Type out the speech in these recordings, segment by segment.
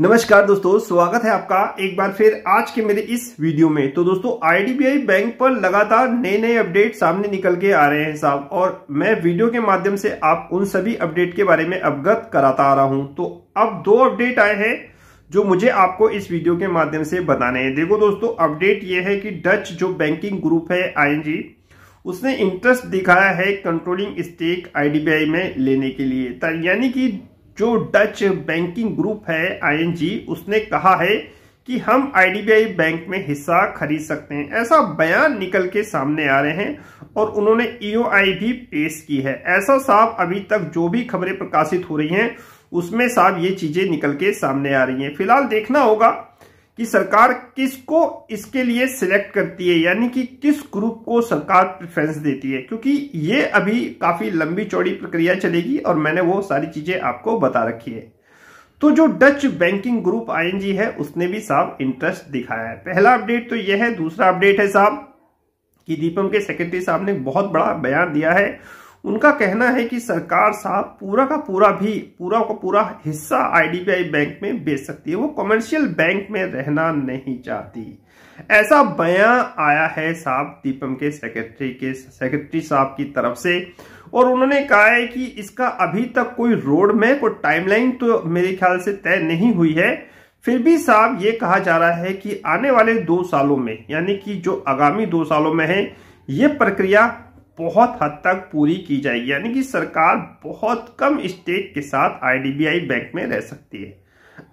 नमस्कार दोस्तों स्वागत है आपका एक बार फिर आज के मेरे इस वीडियो में तो दोस्तों आईडीबीआई बैंक पर लगातार नए नए अपडेट सामने निकल के आ रहे हैं साहब और मैं वीडियो के माध्यम से आप उन सभी अपडेट के बारे में अवगत कराता आ रहा हूं तो अब दो अपडेट आए हैं जो मुझे आपको इस वीडियो के माध्यम से बताने हैं देखो दोस्तों अपडेट ये है कि डच जो बैंकिंग ग्रुप है आई उसने इंटरेस्ट दिखाया है कंट्रोलिंग स्टेक आईडीबीआई में लेने के लिए यानी कि जो डच बैंकिंग ग्रुप है आईएनजी उसने कहा है कि हम आईडीबीआई बैंक में हिस्सा खरीद सकते हैं ऐसा बयान निकल के सामने आ रहे हैं और उन्होंने ईओआई e भी पेश की है ऐसा साहब अभी तक जो भी खबरें प्रकाशित हो रही हैं उसमें साहब ये चीजें निकल के सामने आ रही हैं फिलहाल देखना होगा कि सरकार किसको इसके लिए सिलेक्ट करती है यानी कि किस ग्रुप को सरकार प्रेफरेंस देती है क्योंकि ये अभी काफी लंबी चौड़ी प्रक्रिया चलेगी और मैंने वो सारी चीजें आपको बता रखी है तो जो डच बैंकिंग ग्रुप आईएनजी है उसने भी साहब इंटरेस्ट दिखाया है पहला अपडेट तो यह है दूसरा अपडेट है साहब कि दीपम के सेक्रेटरी साहब ने बहुत बड़ा बयान दिया है उनका कहना है कि सरकार साहब पूरा का पूरा भी पूरा का पूरा हिस्सा आईडीबीआई बैंक में बेच सकती है वो कमर्शियल बैंक में रहना नहीं चाहती ऐसा बयान आया है साहब दीपम के सेक्रेटरी के सेक्रेटरी साहब की तरफ से और उन्होंने कहा है कि इसका अभी तक कोई रोड मैप कोई टाइमलाइन तो मेरे ख्याल से तय नहीं हुई है फिर भी साहब ये कहा जा रहा है कि आने वाले दो सालों में यानी कि जो आगामी दो सालों में है ये प्रक्रिया बहुत हद तक पूरी की जाएगी यानी कि सरकार बहुत कम स्टेक के साथ आईडीबीआई बैंक में रह सकती है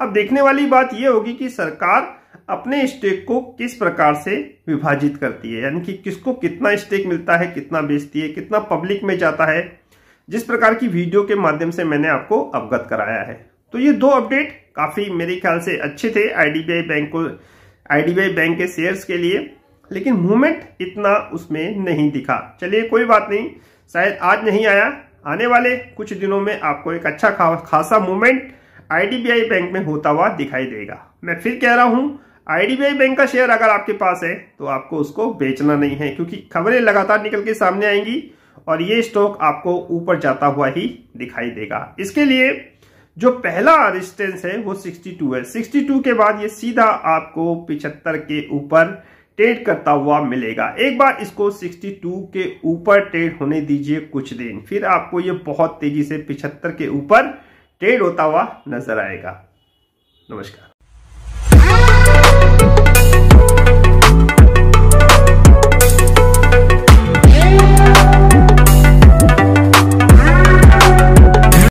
अब देखने वाली बात यह होगी कि सरकार अपने स्टेक को किस प्रकार से विभाजित करती है यानी कि किसको कितना स्टेक मिलता है कितना बेचती है कितना पब्लिक में जाता है जिस प्रकार की वीडियो के माध्यम से मैंने आपको अवगत कराया है तो ये दो अपडेट काफ़ी मेरे ख्याल से अच्छे थे आईडीबीआई बैंक को आईडीबीआई बैंक के शेयर्स के लिए लेकिन मूवमेंट इतना उसमें नहीं दिखा चलिए कोई बात नहीं शायद आज नहीं आया आने वाले कुछ दिनों में आपको एक अच्छा खासा मूवमेंट आईडीबीआई बैंक में होता हुआ दिखाई देगा मैं फिर कह रहा हूँ आईडीबीआई बैंक का शेयर अगर आपके पास है तो आपको उसको बेचना नहीं है क्योंकि खबरें लगातार निकल के सामने आएंगी और ये स्टॉक आपको ऊपर जाता हुआ ही दिखाई देगा इसके लिए जो पहला रेजिस्टेंस है वो 62 है 62 के बाद ये सीधा आपको 75 के ऊपर ट्रेड करता हुआ मिलेगा एक बार इसको 62 के ऊपर ट्रेड होने दीजिए कुछ दिन फिर आपको ये बहुत तेजी से 75 के ऊपर ट्रेड होता हुआ नजर आएगा नमस्कार